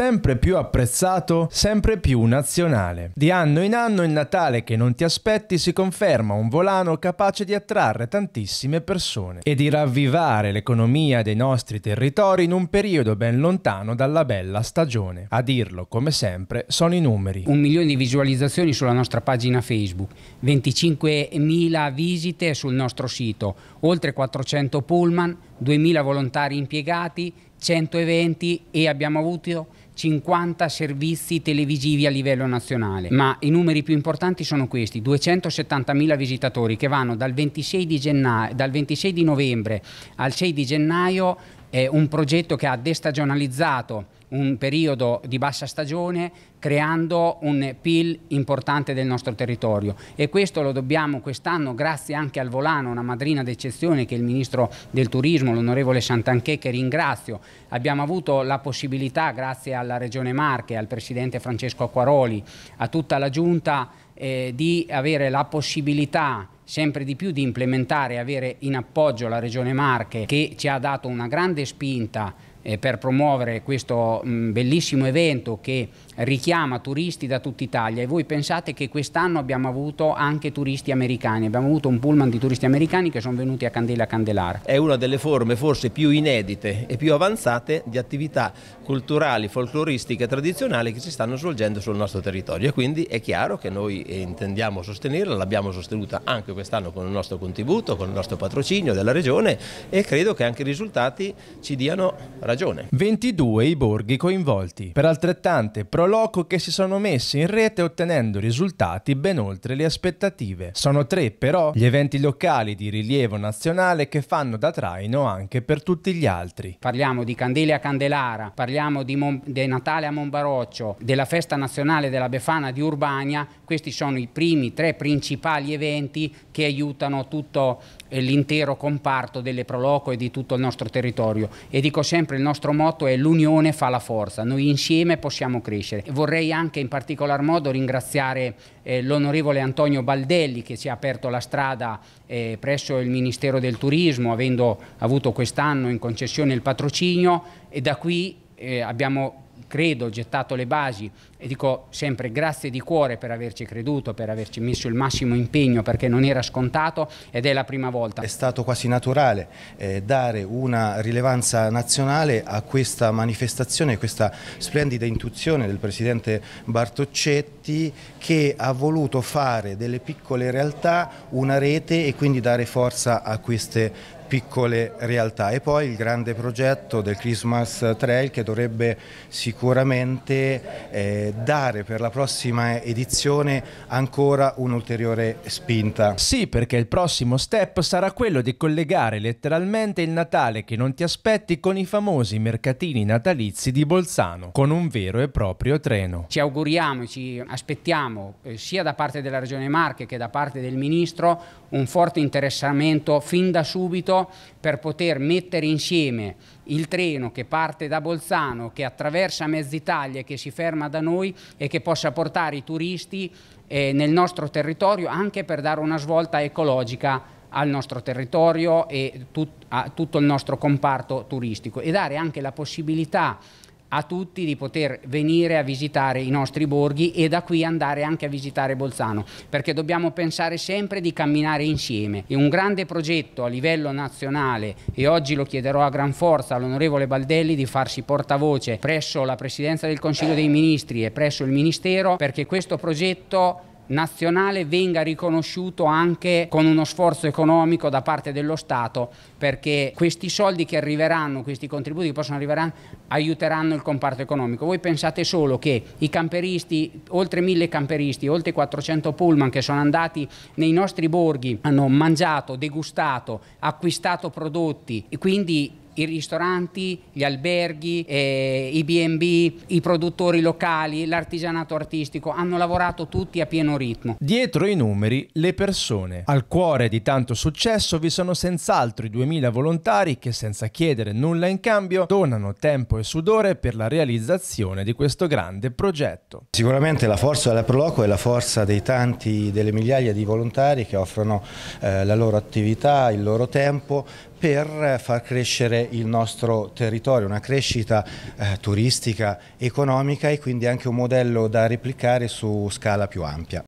sempre più apprezzato, sempre più nazionale. Di anno in anno il Natale che non ti aspetti si conferma un volano capace di attrarre tantissime persone e di ravvivare l'economia dei nostri territori in un periodo ben lontano dalla bella stagione. A dirlo, come sempre, sono i numeri. Un milione di visualizzazioni sulla nostra pagina Facebook, 25.000 visite sul nostro sito, oltre 400 pullman, 2.000 volontari impiegati, 100 eventi e abbiamo avuto 50 servizi televisivi a livello nazionale, ma i numeri più importanti sono questi, 270.000 visitatori che vanno dal 26 di, gennaio, dal 26 di novembre al 6 di gennaio, è un progetto che ha destagionalizzato un periodo di bassa stagione creando un PIL importante del nostro territorio e questo lo dobbiamo quest'anno grazie anche al volano, una madrina d'eccezione che è il Ministro del Turismo, l'onorevole Santanchè che ringrazio, abbiamo avuto la possibilità grazie alla Regione Marche, al Presidente Francesco Acquaroli, a tutta la Giunta eh, di avere la possibilità sempre di più di implementare e avere in appoggio la Regione Marche che ci ha dato una grande spinta eh, per promuovere questo mh, mm, bellissimo evento che richiama turisti da tutta Italia e voi pensate che quest'anno abbiamo avuto anche turisti americani, abbiamo avuto un pullman di turisti americani che sono venuti a Candela Candelara. È una delle forme forse più inedite e più avanzate di attività culturali, folcloristiche, tradizionali che si stanno svolgendo sul nostro territorio e quindi è chiaro che noi intendiamo sostenerla, l'abbiamo sostenuta anche quest'anno con il nostro contributo, con il nostro patrocinio della Regione e credo che anche i risultati ci diano ragione. 22 i borghi coinvolti, per altrettante proloco che si sono messi in rete ottenendo risultati ben oltre le aspettative. Sono tre però gli eventi locali di rilievo nazionale che fanno da traino anche per tutti gli altri. Parliamo di Candele a Candelara, parliamo di, Mon- di Natale a Monbaroccio, della festa nazionale della Befana di Urbania, questi sono i primi tre principali eventi che aiutano tutto eh, l'intero comparto delle Proloco e di tutto il nostro territorio e dico sempre il nostro motto è l'unione fa la forza, noi insieme possiamo crescere. Vorrei anche in particolar modo ringraziare eh, l'onorevole Antonio Baldelli che ci ha aperto la strada eh, presso il Ministero del Turismo avendo avuto quest'anno in concessione il patrocinio e da qui eh, abbiamo credo, gettato le basi e dico sempre grazie di cuore per averci creduto, per averci messo il massimo impegno perché non era scontato ed è la prima volta. È stato quasi naturale eh, dare una rilevanza nazionale a questa manifestazione, a questa splendida intuizione del Presidente Bartoccetti che ha voluto fare delle piccole realtà una rete e quindi dare forza a queste piccole realtà e poi il grande progetto del Christmas Trail che dovrebbe sicuramente eh, dare per la prossima edizione ancora un'ulteriore spinta. Sì, perché il prossimo step sarà quello di collegare letteralmente il Natale che non ti aspetti con i famosi mercatini natalizi di Bolzano, con un vero e proprio treno. Ci auguriamo, e ci aspettiamo eh, sia da parte della Regione Marche che da parte del Ministro un forte interessamento fin da subito per poter mettere insieme il treno che parte da Bolzano, che attraversa Mezz'Italia, che si ferma da noi e che possa portare i turisti eh, nel nostro territorio anche per dare una svolta ecologica al nostro territorio e tut a tutto il nostro comparto turistico e dare anche la possibilità a tutti di poter venire a visitare i nostri borghi e da qui andare anche a visitare Bolzano, perché dobbiamo pensare sempre di camminare insieme. È un grande progetto a livello nazionale e oggi lo chiederò a gran forza all'onorevole Baldelli di farsi portavoce presso la Presidenza del Consiglio dei Ministri e presso il Ministero perché questo progetto nazionale venga riconosciuto anche con uno sforzo economico da parte dello Stato perché questi soldi che arriveranno, questi contributi che possono arrivare aiuteranno il comparto economico. Voi pensate solo che i camperisti, oltre mille camperisti, oltre 400 pullman che sono andati nei nostri borghi, hanno mangiato, degustato, acquistato prodotti e quindi i ristoranti, gli alberghi, eh, i BB, i produttori locali, l'artigianato artistico, hanno lavorato tutti a pieno ritmo. Dietro i numeri, le persone. Al cuore di tanto successo vi sono senz'altro i 2000 volontari che senza chiedere nulla in cambio donano tempo e sudore per la realizzazione di questo grande progetto. Sicuramente la forza della Proloco è la forza dei tanti, delle migliaia di volontari che offrono eh, la loro attività, il loro tempo per eh, far crescere il nostro territorio, una crescita eh, turistica, economica e quindi anche un modello da replicare su scala più ampia.